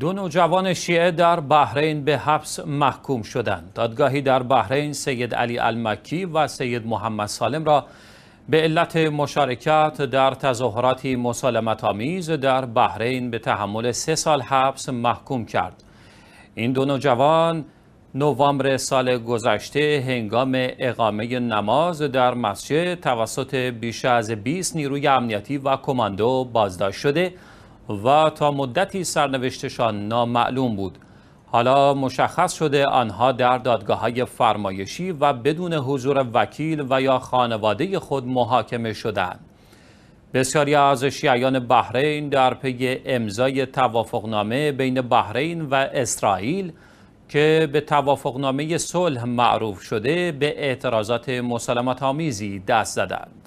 دو نوجوان شیعه در بحرین به حبس محکوم شدند. دادگاهی در بحرین سید علی المکی و سید محمد سالم را به علت مشارکت در تظاهراتی مسالمت آمیز در بحرین به تحمل سه سال حبس محکوم کرد. این دو نوجوان نوامبر سال گذشته هنگام اقامه نماز در مسجد توسط بیش از 20 نیروی امنیتی و کماندو بازداشت شده و تا مدتی سرنوشتشان نامعلوم بود حالا مشخص شده آنها در دادگاه های فرمایشی و بدون حضور وکیل و یا خانواده خود محاکمه شدند. بسیاری از شیعیان بحرین در پی امضای توافقنامه بین بحرین و اسرائیل که به توافقنامه صلح معروف شده به اعتراضات مسلمت آمیزی دست زدند.